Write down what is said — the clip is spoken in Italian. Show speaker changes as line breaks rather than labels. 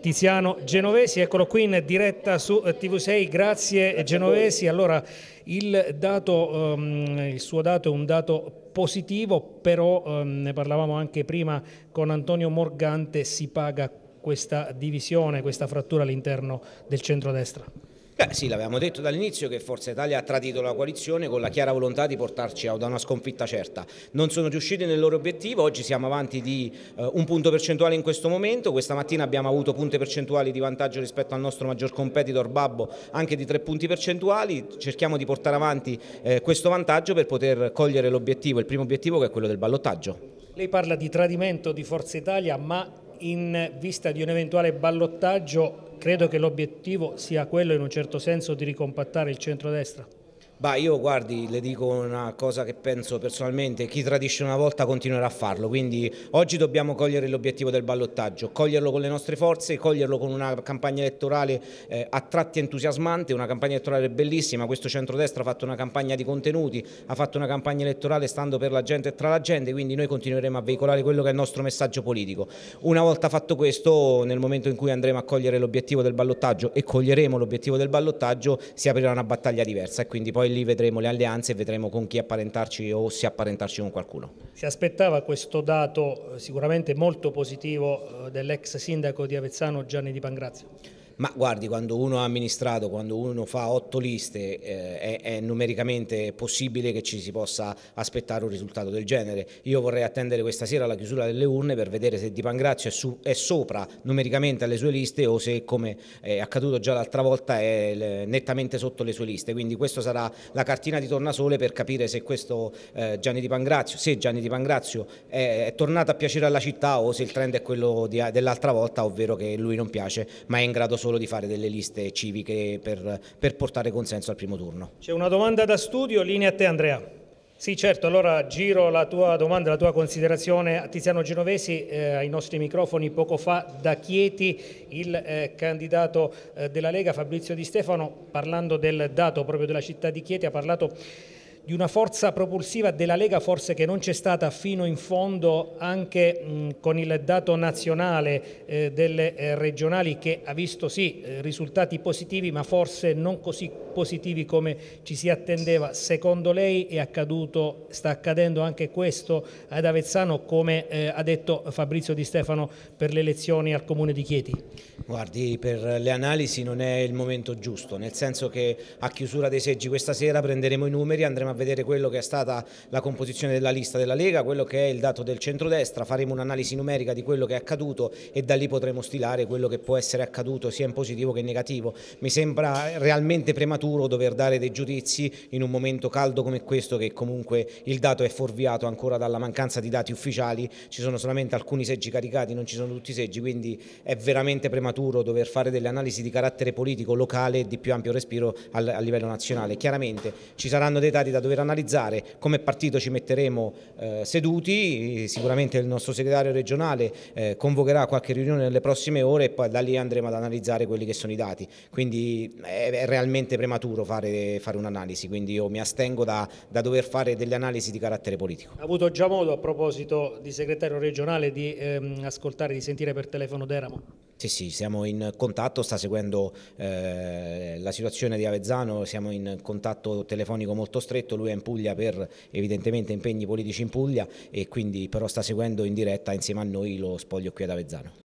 Tiziano Genovesi, eccolo qui in diretta su eh, TV6, grazie Genovesi. Allora, il, dato, um, il suo dato è un dato positivo, però um, ne parlavamo anche prima con Antonio Morgante, si paga questa divisione, questa frattura all'interno del centro-destra.
Beh sì, l'avevamo detto dall'inizio che Forza Italia ha tradito la coalizione con la chiara volontà di portarci ad una sconfitta certa. Non sono riusciti nel loro obiettivo, oggi siamo avanti di eh, un punto percentuale in questo momento, questa mattina abbiamo avuto punte percentuali di vantaggio rispetto al nostro maggior competitor Babbo anche di tre punti percentuali, cerchiamo di portare avanti eh, questo vantaggio per poter cogliere l'obiettivo, il primo obiettivo che è quello del ballottaggio.
Lei parla di tradimento di Forza Italia ma in vista di un eventuale ballottaggio credo che l'obiettivo sia quello in un certo senso di ricompattare il centrodestra.
Bah, io guardi, le dico una cosa che penso personalmente, chi tradisce una volta continuerà a farlo, quindi oggi dobbiamo cogliere l'obiettivo del ballottaggio, coglierlo con le nostre forze, coglierlo con una campagna elettorale eh, a tratti entusiasmante, una campagna elettorale bellissima, questo centrodestra ha fatto una campagna di contenuti, ha fatto una campagna elettorale stando per la gente e tra la gente, quindi noi continueremo a veicolare quello che è il nostro messaggio politico. Una volta fatto questo, nel momento in cui andremo a cogliere l'obiettivo del ballottaggio e coglieremo l'obiettivo del ballottaggio, si aprirà una battaglia diversa e quindi poi lì vedremo le alleanze e vedremo con chi apparentarci o se apparentarci con qualcuno.
Si aspettava questo dato eh, sicuramente molto positivo eh, dell'ex sindaco di Avezzano Gianni Di Pangrazio?
Ma guardi, quando uno ha amministrato, quando uno fa otto liste, eh, è, è, numericamente possibile che ci si possa aspettare un risultato del genere. Io vorrei attendere questa sera la chiusura delle urne per vedere se Di Pangrazio è, su, è sopra numericamente alle sue liste o se, come è accaduto già l'altra volta, è eh, nettamente sotto le sue liste. Quindi questa sarà la cartina di tornasole per capire se questo eh, Gianni Di Pangrazio, se Gianni Di Pangrazio è, è, tornato a piacere alla città o se il trend è quello dell'altra volta, ovvero che lui non piace, ma è in grado solo solo di fare delle liste civiche per, per portare consenso al primo turno.
C'è una domanda da studio, linea a te Andrea. Sì, certo, allora giro la tua domanda, la tua considerazione a Tiziano Genovesi, eh, ai nostri microfoni poco fa da Chieti, il eh, candidato eh, della Lega Fabrizio Di Stefano, parlando del dato proprio della città di Chieti, ha parlato di una forza propulsiva della Lega forse che non c'è stata fino in fondo anche mh, con il dato nazionale eh, delle eh, regionali che ha visto sì eh, risultati positivi ma forse non così positivi come ci si attendeva. Secondo lei è accaduto, sta accadendo anche questo ad Avezzano come eh, ha detto Fabrizio Di Stefano per le elezioni al Comune di Chieti?
Guardi, per le analisi non è il momento giusto, nel senso che a chiusura dei seggi questa sera prenderemo i numeri e andremo a vedere quello che è stata la composizione della lista della Lega, quello che è il dato del centrodestra, faremo un'analisi numerica di quello che è accaduto e da lì potremo stilare quello che può essere accaduto sia in positivo che in negativo. Mi sembra realmente prematuro dover dare dei giudizi in un momento caldo come questo che comunque il dato è fuorviato ancora dalla mancanza di dati ufficiali, ci sono solamente alcuni seggi caricati, non ci sono tutti i seggi, quindi è veramente prematuro dover fare delle analisi di carattere politico locale e di più ampio respiro a livello nazionale. Chiaramente ci saranno dei dati da dover dover analizzare come partito ci metteremo eh, seduti, sicuramente il nostro segretario regionale eh, convocherà qualche riunione nelle prossime ore e poi da lì andremo ad analizzare quelli che sono i dati, quindi è, eh, è realmente prematuro fare, fare un'analisi, quindi io mi astengo da, da, dover fare delle analisi di carattere politico.
Ha avuto già modo a proposito di segretario regionale di ehm, ascoltare, di sentire per telefono Deramo?
Sì, sì, siamo in contatto, sta seguendo eh, la situazione di Avezzano, siamo in contatto telefonico molto stretto, lui è in Puglia per evidentemente impegni politici in Puglia e quindi però sta seguendo in diretta insieme a noi lo spoglio qui ad Avezzano.